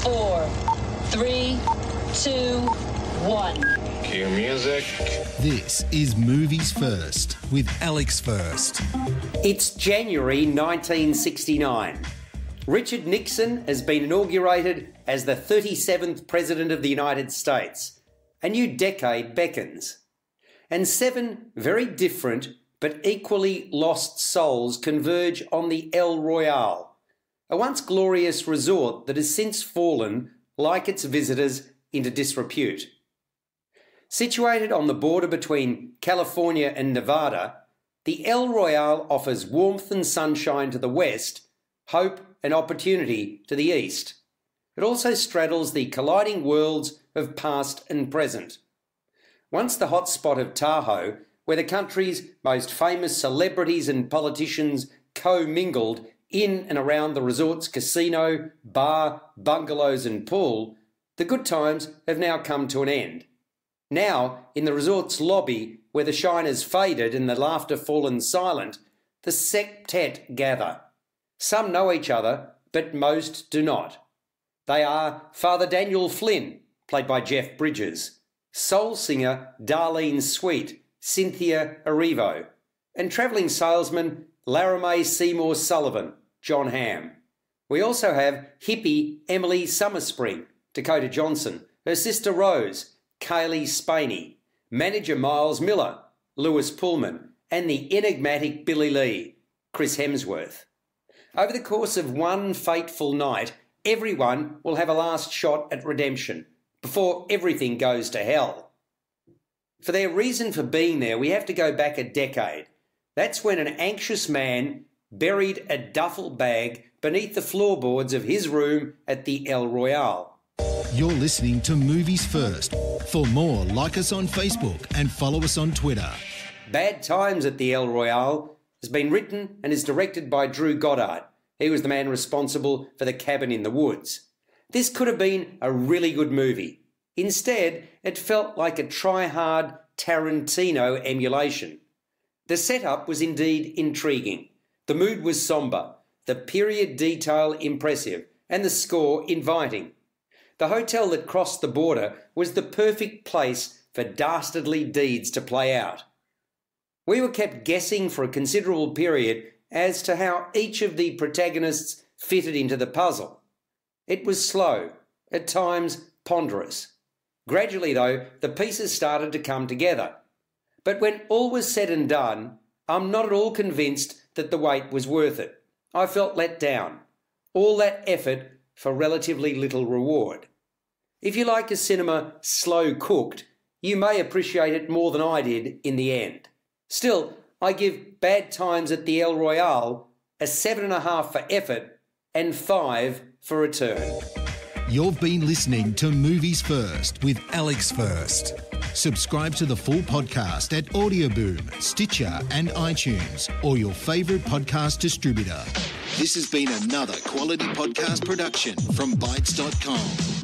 four, three, two, one. Cue music. This is Movies First with Alex First. It's January 1969. Richard Nixon has been inaugurated as the 37th President of the United States. A new decade beckons. And seven very different but equally lost souls converge on the El Royale a once glorious resort that has since fallen, like its visitors, into disrepute. Situated on the border between California and Nevada, the El Royale offers warmth and sunshine to the west, hope and opportunity to the east. It also straddles the colliding worlds of past and present. Once the hot spot of Tahoe, where the country's most famous celebrities and politicians co-mingled in and around the resort's casino, bar, bungalows, and pool, the good times have now come to an end. Now, in the resort's lobby, where the shine has faded and the laughter fallen silent, the septet gather. Some know each other, but most do not. They are Father Daniel Flynn, played by Jeff Bridges, soul singer Darlene Sweet, Cynthia Arrivo, and travelling salesman Laramie Seymour Sullivan, John Ham. We also have hippie Emily Summerspring, Dakota Johnson, her sister Rose, Kaylee Spaney, manager Miles Miller, Lewis Pullman, and the enigmatic Billy Lee, Chris Hemsworth. Over the course of one fateful night, everyone will have a last shot at redemption before everything goes to hell. For their reason for being there, we have to go back a decade that's when an anxious man buried a duffel bag beneath the floorboards of his room at the El Royale. You're listening to Movies First. For more, like us on Facebook and follow us on Twitter. Bad Times at the El Royale has been written and is directed by Drew Goddard. He was the man responsible for The Cabin in the Woods. This could have been a really good movie. Instead, it felt like a try hard Tarantino emulation. The setup was indeed intriguing. The mood was sombre, the period detail impressive, and the score inviting. The hotel that crossed the border was the perfect place for dastardly deeds to play out. We were kept guessing for a considerable period as to how each of the protagonists fitted into the puzzle. It was slow, at times ponderous. Gradually, though, the pieces started to come together but when all was said and done, I'm not at all convinced that the wait was worth it. I felt let down. All that effort for relatively little reward. If you like a cinema slow cooked, you may appreciate it more than I did in the end. Still, I give Bad Times at the El Royale a 7.5 for effort and 5 for return. You've been listening to Movies First with Alex First. Subscribe to the full podcast at Audioboom, Stitcher, and iTunes, or your favourite podcast distributor. This has been another quality podcast production from Bytes.com.